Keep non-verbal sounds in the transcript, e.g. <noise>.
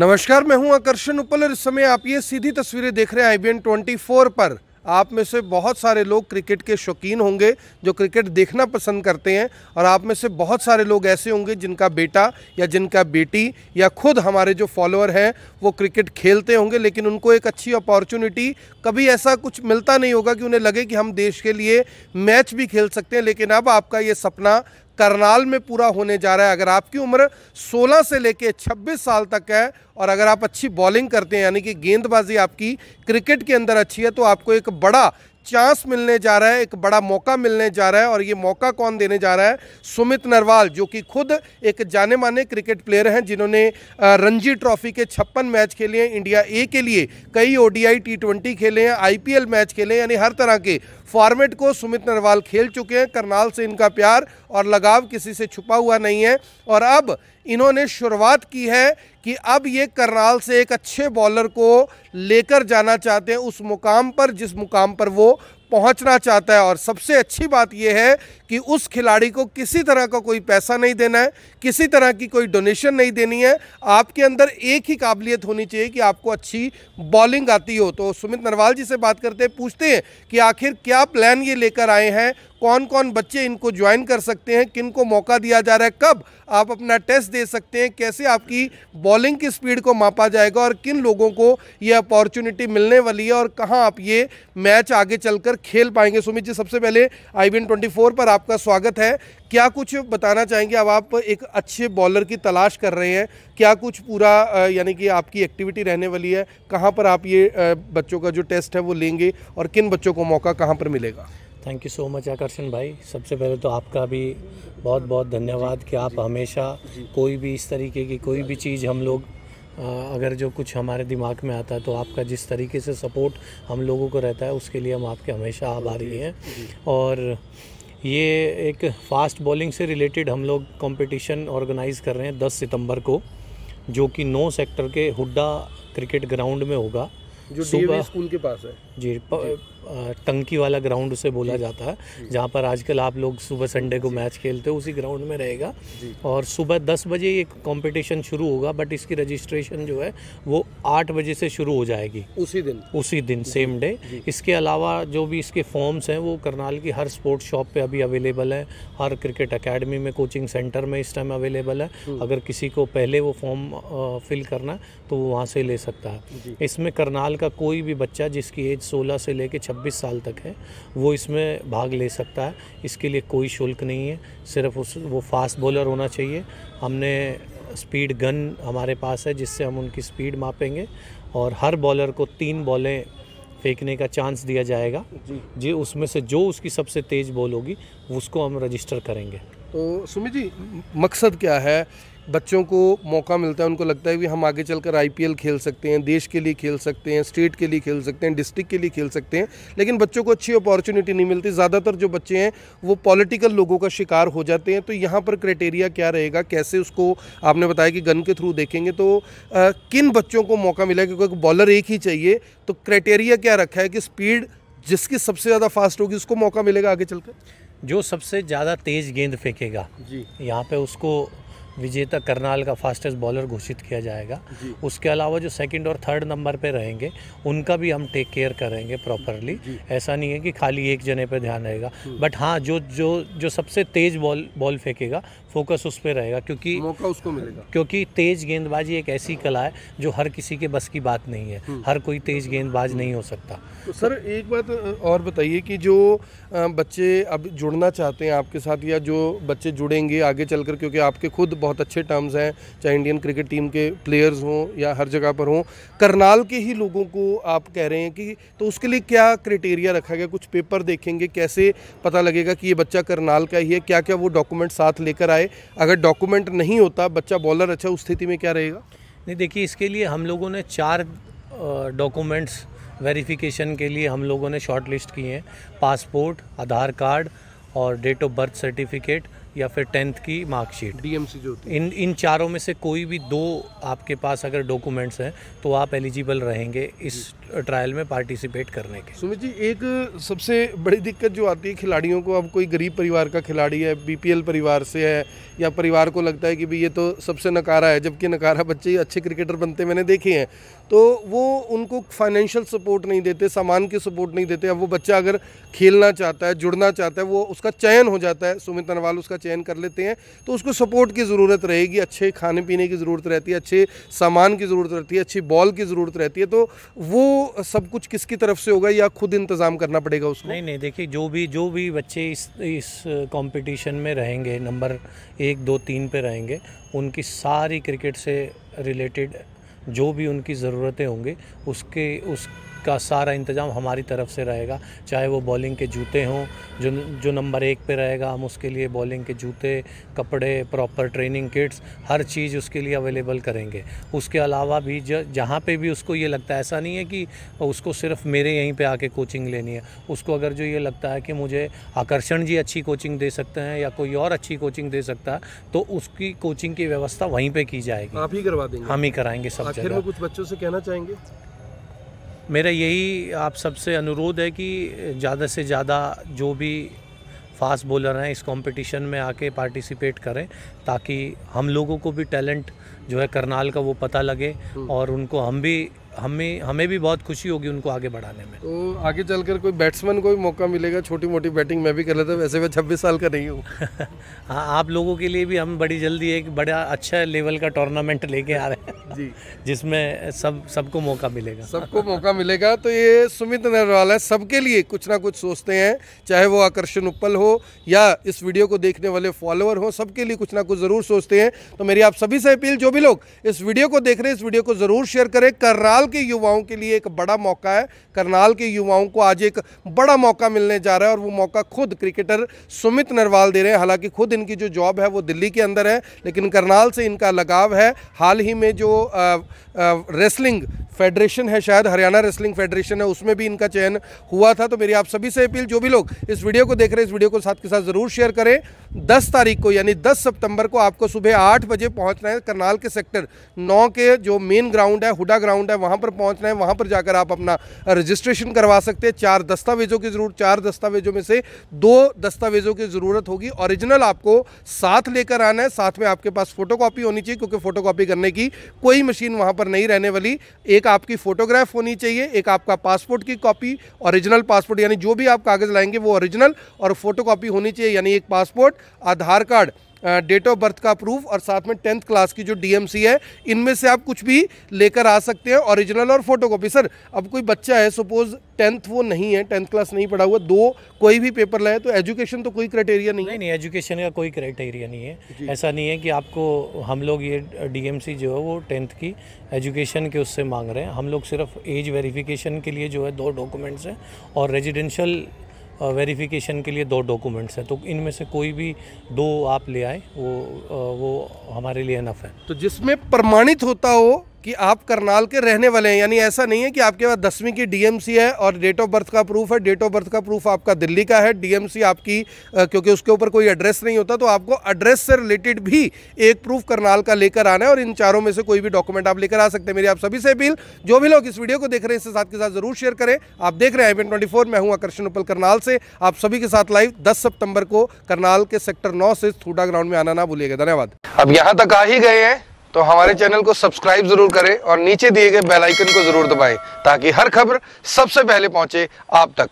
नमस्कार मैं हूं आकर्षण उपल और इस समय आप ये सीधी तस्वीरें देख रहे हैं I B N twenty four पर आप में से बहुत सारे लोग क्रिकेट के शौकीन होंगे जो क्रिकेट देखना पसंद करते हैं और आप में से बहुत सारे लोग ऐसे होंगे जिनका बेटा या जिनका बेटी या खुद हमारे जो फॉलोअर हैं वो क्रिकेट खेलते होंगे लेकिन उनको एक अच्छी अपॉर्चुनिटी कभी ऐसा कुछ मिलता नहीं होगा कि उन्हें लगे कि हम देश के लिए मैच भी खेल सकते हैं लेकिन अब आपका ये सपना करनाल में पूरा होने जा रहा है अगर आपकी उम्र 16 से लेके 26 साल तक है और अगर आप अच्छी बॉलिंग करते हैं यानी कि गेंदबाजी आपकी क्रिकेट के अंदर अच्छी है तो आपको एक बड़ा चांस मिलने जा रहा है एक बड़ा मौका मिलने जा रहा है और ये मौका कौन देने जा रहा है सुमित नरवाल जो कि खुद एक जाने माने क्रिकेट प्लेयर हैं जिन्होंने रणजी ट्रॉफी के छप्पन मैच खेले हैं इंडिया ए के लिए कई ओडीआई टी ट्वेंटी खेले हैं आईपीएल मैच खेले हैं यानी हर तरह के फॉर्मेट को सुमित नरवाल खेल चुके हैं करनाल से इनका प्यार और लगाव किसी से छुपा हुआ नहीं है और अब इन्होंने शुरुआत की है कि अब ये करनाल से एक अच्छे बॉलर को लेकर जाना चाहते हैं उस मुकाम पर जिस मुकाम पर वो पहुंचना चाहता है और सबसे अच्छी बात यह है कि उस खिलाड़ी को किसी तरह का कोई पैसा नहीं देना है किसी तरह की कोई डोनेशन नहीं देनी है आपके अंदर एक ही काबिलियत होनी चाहिए कि आपको अच्छी बॉलिंग आती हो तो सुमित नरवाल जी से बात करते हैं पूछते हैं कि आखिर क्या प्लान ये लेकर आए हैं कौन कौन बच्चे इनको ज्वाइन कर सकते हैं किन को मौका दिया जा रहा है कब आप अपना टेस्ट दे सकते हैं कैसे आपकी बॉलिंग की स्पीड को मापा जाएगा और किन लोगों को ये अपॉर्चुनिटी मिलने वाली है और कहाँ आप ये मैच आगे चलकर खेल पाएंगे सुमित जी सबसे पहले आई फोर पर आपका स्वागत है क्या कुछ बताना चाहेंगे अब आप एक अच्छे बॉलर की तलाश कर रहे हैं क्या कुछ पूरा यानी कि आपकी एक्टिविटी रहने वाली है कहाँ पर आप ये बच्चों का जो टेस्ट है वो लेंगे और किन बच्चों को मौका कहाँ पर मिलेगा थैंक यू सो मच आकर्षण भाई सबसे पहले तो आपका भी बहुत बहुत धन्यवाद कि आप हमेशा कोई भी इस तरीके की कोई भी चीज़ हम लोग अगर जो कुछ हमारे दिमाग में आता है तो आपका जिस तरीके से सपोर्ट हम लोगों को रहता है उसके लिए हम आपके हमेशा आभारी हैं और ये एक फास्ट बॉलिंग से रिलेटेड हम लोग कंपटीशन ऑर्गेनाइज कर रहे हैं 10 सितंबर को जो कि नौ सेक्टर के हुड्डा क्रिकेट ग्राउंड में होगा जो डीवी स्कूल के पास है जी, जी। टंकी वाला ग्राउंड उसे बोला जाता है जहाँ पर आजकल आप लोग सुबह संडे को मैच खेलते हो उसी ग्राउंड में रहेगा और सुबह दस बजे एक कंपटीशन शुरू होगा बट इसकी रजिस्ट्रेशन जो है वो आठ बजे से शुरू हो जाएगी उसी दिन उसी दिन सेम डे इसके अलावा जो भी इसके फॉर्म्स हैं वो करनाल की हर स्पोर्ट्स शॉप पे अभी अवेलेबल है हर क्रिकेट अकेडमी में कोचिंग सेंटर में इस टाइम अवेलेबल है अगर किसी को पहले वो फॉर्म फिल करना है तो वो वहाँ से ले सकता है इसमें करनाल का कोई भी बच्चा जिसकी एज 16 से लेकर 26 साल तक है वो इसमें भाग ले सकता है इसके लिए कोई शुल्क नहीं है सिर्फ उस वो फास्ट बॉलर होना चाहिए हमने स्पीड गन हमारे पास है जिससे हम उनकी स्पीड मापेंगे और हर बॉलर को तीन बॉलें फेंकने का चांस दिया जाएगा जी जी उसमें से जो उसकी सबसे तेज़ बॉल होगी उसको हम रजिस्टर करेंगे तो सुमित जी मकसद क्या है बच्चों को मौका मिलता है उनको लगता है कि हम आगे चलकर आईपीएल खेल सकते हैं देश के लिए खेल सकते हैं स्टेट के लिए खेल सकते हैं डिस्ट्रिक्ट के लिए खेल सकते हैं लेकिन बच्चों को अच्छी अपॉर्चुनिटी नहीं मिलती ज़्यादातर जो बच्चे हैं वो पॉलिटिकल लोगों का शिकार हो जाते हैं तो यहाँ पर क्राइटेरिया क्या रहेगा कैसे उसको आपने बताया कि गन के थ्रू देखेंगे तो आ, किन बच्चों को मौका मिला क्योंकि बॉलर एक ही चाहिए तो क्राइटेरिया क्या रखा है कि स्पीड जिसकी सबसे ज़्यादा फास्ट होगी उसको मौका मिलेगा आगे चलकर जो सबसे ज़्यादा तेज़ गेंद फेंकेगा जी यहाँ पे उसको विजेता करनाल का फास्टेस्ट बॉलर घोषित किया जाएगा उसके अलावा जो सेकंड और थर्ड नंबर पे रहेंगे उनका भी हम टेक केयर करेंगे प्रॉपरली ऐसा नहीं है कि खाली एक जने पे ध्यान रहेगा बट हाँ जो जो जो सबसे तेज बॉल बॉल फेंकेगा फोकस उस पर रहेगा क्योंकि मौका उसको मिलेगा क्योंकि तेज गेंदबाजी एक ऐसी कला है जो हर किसी के बस की बात नहीं है हम्म। हर कोई तेज गेंदबाज नहीं हो सकता तो सर एक बात और बताइए कि जो बच्चे अब जुड़ना चाहते हैं आपके साथ या जो बच्चे जुड़ेंगे आगे चलकर क्योंकि आपके खुद बहुत अच्छे टर्म्स हैं चाहे इंडियन क्रिकेट टीम के प्लेयर्स हों या हर जगह पर हों करनाल के ही लोगों को आप कह रहे हैं कि तो उसके लिए क्या क्राइटेरिया रखा गया कुछ पेपर देखेंगे कैसे पता लगेगा कि ये बच्चा करनाल का ही है क्या क्या वो डॉक्यूमेंट साथ लेकर आए अगर डॉक्यूमेंट नहीं होता बच्चा बॉलर अच्छा उस स्थिति में क्या रहेगा नहीं देखिए इसके लिए हम लोगों ने चार डॉक्यूमेंट्स वेरिफिकेशन के लिए हम लोगों ने शॉर्ट लिस्ट किए हैं पासपोर्ट आधार कार्ड और डेट ऑफ बर्थ सर्टिफिकेट या फिर टेंथ की मार्कशीट डीएमसी जो इन इन चारों में से कोई भी दो आपके पास अगर डॉक्यूमेंट्स हैं तो आप एलिजिबल रहेंगे इस ट्रायल में पार्टिसिपेट करने के सुमित जी एक सबसे बड़ी दिक्कत जो आती है खिलाड़ियों को अब कोई गरीब परिवार का खिलाड़ी है बीपीएल परिवार से है या परिवार को लगता है कि भाई ये तो सबसे नकारा है जबकि नकारा बच्चे अच्छे क्रिकेटर बनते मैंने देखे हैं तो वो उनको फाइनेंशियल सपोर्ट नहीं देते सामान की सपोर्ट नहीं देते अब वो बच्चा अगर खेलना चाहता है जुड़ना चाहता है वो उसका चयन हो जाता है सुमित अनवाल उसका चयन कर लेते हैं तो उसको सपोर्ट की ज़रूरत रहेगी अच्छे खाने पीने की ज़रूरत रहती है अच्छे सामान की ज़रूरत रहती है अच्छी बॉल की ज़रूरत रहती है तो वो सब कुछ किसकी तरफ से होगा या खुद इंतज़ाम करना पड़ेगा उसको नहीं नहीं देखिए जो भी जो भी बच्चे इस इस कॉम्पिटिशन में रहेंगे नंबर एक दो तीन पर रहेंगे उनकी सारी क्रिकेट से रिलेटेड जो भी उनकी ज़रूरतें होंगी उसके उस का सारा इंतज़ाम हमारी तरफ से रहेगा चाहे वो बॉलिंग के जूते हों जो जो नंबर एक पे रहेगा हम उसके लिए बॉलिंग के जूते कपड़े प्रॉपर ट्रेनिंग किट्स हर चीज़ उसके लिए अवेलेबल करेंगे उसके अलावा भी जहाँ पे भी उसको ये लगता है ऐसा नहीं है कि उसको सिर्फ मेरे यहीं पर आके कोचिंग लेनी है उसको अगर जो ये लगता है कि मुझे आकर्षण जी अच्छी कोचिंग दे सकते हैं या कोई और अच्छी कोचिंग दे सकता है तो उसकी कोचिंग की व्यवस्था वहीं पर की जाएगी आप ही करवा देंगे हम ही कराएंगे सब आखिर में कुछ बच्चों से कहना चाहेंगे मेरा यही आप सबसे अनुरोध है कि ज़्यादा से ज़्यादा जो भी फास्ट बॉलर हैं इस कंपटीशन में आके पार्टिसिपेट करें ताकि हम लोगों को भी टैलेंट जो है करनाल का वो पता लगे हम्म। और उनको हम भी हमें हमें भी बहुत खुशी होगी उनको आगे बढ़ाने में तो आगे चलकर कोई बैट्समैन को भी मौका मिलेगा छोटी मोटी बैटिंग मैं भी कर लेता वैसे मैं छब्बीस साल का नहीं हूँ <laughs> हाँ आप लोगों के लिए भी हम बड़ी जल्दी एक बड़ा अच्छा लेवल का टूर्नामेंट लेके आ रहे हैं जी <laughs> जिसमें सब सबको मौका मिलेगा सबको मौका मिलेगा तो ये सुमित नरवाल है सबके लिए कुछ ना कुछ सोचते हैं चाहे वो आकर्षण उपल हो या इस वीडियो को देखने वाले फॉलोअर हो सबके लिए कुछ ना कुछ ज़रूर सोचते हैं तो मेरी आप सभी से अपील जो भी लोग इस वीडियो को देख रहे हैं इस वीडियो को ज़रूर शेयर करें करराल करनाल के युवाओं के लिए एक बड़ा मौका है करनाल के युवाओं को आज एक बड़ा मौका मिलने जा रहा है और वो मौका खुद क्रिकेटर सुमित नरवाल दे रहे हैं हालांकि खुद इनकी जो जॉब है वो दिल्ली के अंदर है लेकिन करनाल से इनका लगाव है हाल ही में जो आ, आ, रेसलिंग फेडरेशन है शायद हरियाणा रेसलिंग फेडरेशन है उसमें भी इनका चयन हुआ था तो मेरी आप सभी से अपील जो भी लोग इस वीडियो को देख रहे हैं इस वीडियो को साथ के साथ ज़रूर शेयर करें 10 तारीख को यानी 10 सितंबर को आपको सुबह 8 बजे पहुंचना है करनाल के सेक्टर 9 के जो मेन ग्राउंड है हुडा ग्राउंड है वहाँ जहाँ पर पहुँचना है वहाँ पर जाकर आप अपना रजिस्ट्रेशन करवा सकते हैं चार दस्तावेजों की ज़रूरत चार दस्तावेजों में से दो दस्तावेजों की ज़रूरत होगी ओरिजिनल आपको साथ लेकर आना है साथ में आपके पास फोटो होनी चाहिए क्योंकि फ़ोटो करने की कोई मशीन वहाँ पर नहीं रहने वाली एक आपकी फ़ोटोग्राफ होनी चाहिए एक आपका पासपोर्ट की कॉपी ओरिजिनल पासपोर्ट यानी जो भी आप कागज़ लाएंगे वो ओरिजिनल और फोटो होनी चाहिए यानी एक passport Aadhaar card date of birth का प्रूफ और साथ में टेंथ क्लास की जो डीएमसी है इनमें से आप कुछ भी लेकर आ सकते हैं ओरिजिनल और फोटोकॉपी सर अब कोई बच्चा है सपोज टेंथ वो नहीं है टेंथ क्लास नहीं पढ़ा हुआ दो कोई भी पेपर लाए तो एजुकेशन तो कोई क्राइटेरिया नहीं है नहीं एजुकेशन का कोई क्राइटेरिया नहीं है ऐसा नहीं है कि आपको हम लोग ये डीएमसी जो है वो टेंथ की एजुकेशन के उससे मांग रहे हैं हम लोग सिर्फ एज वेरिफिकेशन के लिए जो है दो डॉक्यूमेंट्स हैं और रेजिडेंशियल वेरिफिकेशन के लिए दो डॉक्यूमेंट्स हैं तो इनमें से कोई भी दो आप ले आए वो वो हमारे लिए नफ है तो जिसमें प्रमाणित होता हो कि आप करनाल के रहने वाले हैं यानी ऐसा नहीं है कि आपके पास दसवीं की डीएमसी है और डेट ऑफ बर्थ का प्रूफ है डेट ऑफ बर्थ का प्रूफ आपका दिल्ली का है डीएमसी आपकी क्योंकि उसके ऊपर कोई एड्रेस नहीं होता तो आपको एड्रेस से रिलेटेड भी एक प्रूफ करनाल का लेकर आना है और इन चारों में से कोई भी डॉक्यूमेंट आप लेकर आ सकते हैं मेरी आप सभी से अपील जो भी लोग इस वीडियो को देख रहे हैं इससे साथ के साथ जरूर शेयर करें आप देख रहे हैं आई ट्वेंटी फोर मैं हूँ आकर्षण उपल करनाल से आप सभी के साथ लाइव दस सितंबर को करनाल के सेक्टर नौ से थूडा ग्राउंड में आना ना भूलिएगा धन्यवाद अब यहाँ तक आ ही गए हैं तो हमारे चैनल को सब्सक्राइब जरूर करें और नीचे दिए गए आइकन को जरूर दबाएं ताकि हर खबर सबसे पहले पहुंचे आप तक